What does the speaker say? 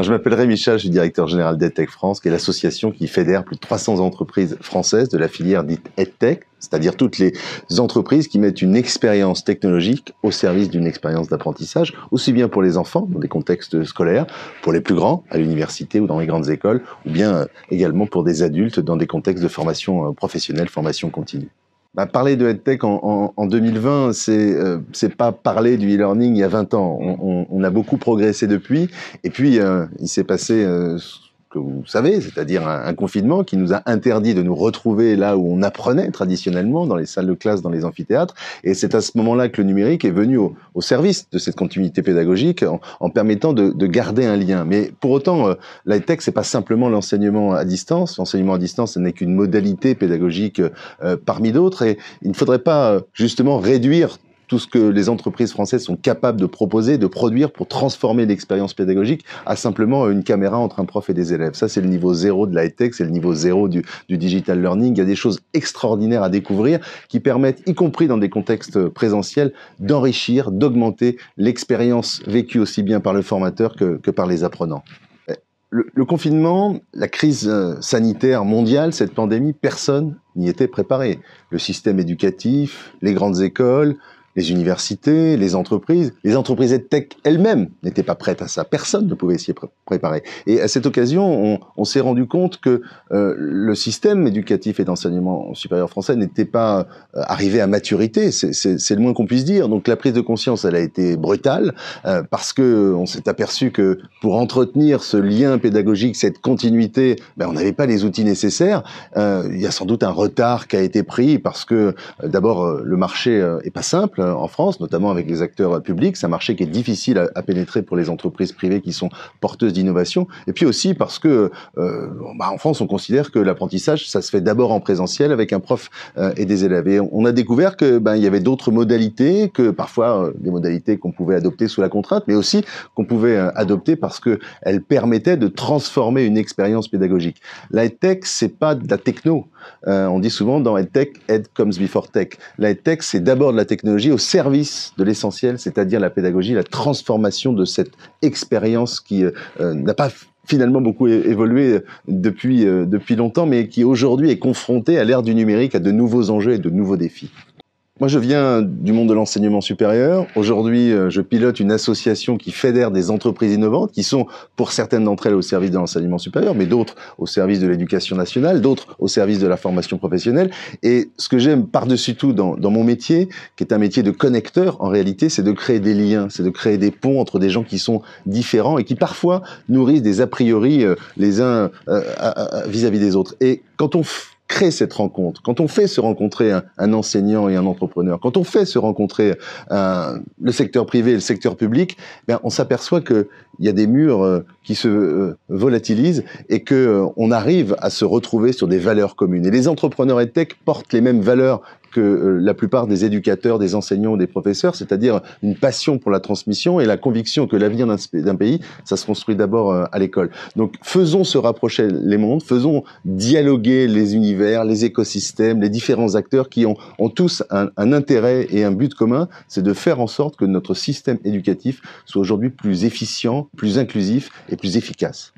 je m'appelle Rémi Chal, je suis directeur général d'EdTech France, qui est l'association qui fédère plus de 300 entreprises françaises de la filière dite EdTech, c'est-à-dire toutes les entreprises qui mettent une expérience technologique au service d'une expérience d'apprentissage, aussi bien pour les enfants, dans des contextes scolaires, pour les plus grands, à l'université ou dans les grandes écoles, ou bien euh, également pour des adultes, dans des contextes de formation euh, professionnelle, formation continue. Bah, parler de EdTech en, en, 2020, c'est euh, c'est pas parler du e-learning il y a 20 ans. On, a beaucoup progressé depuis. Et puis, euh, il s'est passé euh, que vous savez, c'est-à-dire un, confinement qui nous a interdit de nous retrouver là où on apprenait traditionnellement, dans les salles de classe, dans les amphithéâtres. Et c'est à ce moment-là que le numérique est venu au, service de cette continuité pédagogique en, permettant de, garder un lien. Mais pour autant, l'ITEC, euh, la tech, c'est pas simplement l'enseignement à distance. L'enseignement à distance, ce n'est qu'une modalité pédagogique euh, parmi d'autres. Et il ne faudrait pas euh, justement réduire tout ce que les entreprises françaises sont capables de proposer, de produire pour transformer l'expérience pédagogique à simplement une caméra entre un prof et des élèves. Ça, c'est le niveau zéro de la tech, c'est le niveau zéro du, digital learning. Il y a des choses extraordinaires à découvrir qui permettent, y compris dans des contextes présentiels, d'enrichir, d'augmenter l'expérience vécue aussi bien par le formateur que, que par les apprenants eh, le, confinement, la crise euh, sanitaire mondiale, cette pandémie, personne n'y était préparé. Le système éducatif, les grandes écoles, les universités, les entreprises, les entreprises tech elles-mêmes n'étaient pas prêtes à ça. Personne ne pouvait s'y préparer. Et à cette occasion, on, s'est rendu compte que euh, le système éducatif et d'enseignement supérieur français n'était pas euh, arrivé à maturité. C'est le moins qu'on puisse dire. Donc la prise de conscience, elle a été brutale euh, parce que on s'est aperçu que pour entretenir ce lien pédagogique, cette continuité, ben, on n'avait pas les outils nécessaires. Il y a sans doute un retard qui a été pris parce que d'abord le marché est pas simple en France, notamment avec les acteurs publics. C'est un marché qui est difficile à, pénétrer pour les entreprises privées qui sont porteuses d'innovation. Et puis aussi parce que euh, bah, en France, on considère que l'apprentissage, ça se fait d'abord en présentiel avec un prof euh, et des élèves. Et on a découvert que ben, il y avait d'autres modalités, que parfois euh, des modalités qu'on pouvait adopter sous la contrainte, mais aussi qu'on pouvait adopter parce que permettaient de transformer une expérience pédagogique. La tech, c'est pas de la techno, euh, on dit souvent dans EdTech, Ed comes before tech. La EdTech, c'est d'abord de la technologie au service de l'essentiel, c'est-à-dire la pédagogie, la transformation de cette expérience qui euh, euh, n'a pas finalement beaucoup évolué depuis, depuis longtemps, mais qui aujourd'hui est confrontée à l'ère du numérique, à de nouveaux enjeux et de nouveaux défis. Moi, je viens du monde de l'enseignement supérieur. Aujourd'hui, euh, je pilote une association qui fédère des entreprises innovantes, qui sont pour certaines d'entre elles au service de l'enseignement supérieur, mais d'autres au service de l'éducation nationale, d'autres au service de la formation professionnelle. Et ce que j'aime par-dessus tout dans, mon métier, qui est un métier de connecteur, en réalité, c'est de créer des liens, c'est de créer des ponts entre des gens qui sont différents et qui parfois nourrissent des a priori euh, les uns euh, vis-à-vis -vis des autres. Et quand on crée cette rencontre, quand on fait se rencontrer un, enseignant et un entrepreneur, quand on fait se rencontrer le secteur privé et le secteur public, ben, on s'aperçoit qu'il y a des murs euh, qui se euh, volatilisent et qu'on euh, arrive à se retrouver sur des valeurs communes. Et les entrepreneurs et tech portent les mêmes valeurs que euh, la plupart des éducateurs, des enseignants des professeurs, c'est-à-dire une passion pour la transmission et la conviction que l'avenir d'un pays, ça se construit d'abord euh, à l'école. Donc faisons se rapprocher les mondes, faisons dialoguer les univers, les écosystèmes, les différents acteurs qui ont, tous un, intérêt et un but commun, c'est de faire en sorte que notre système éducatif soit aujourd'hui plus efficient, plus inclusif et plus efficace.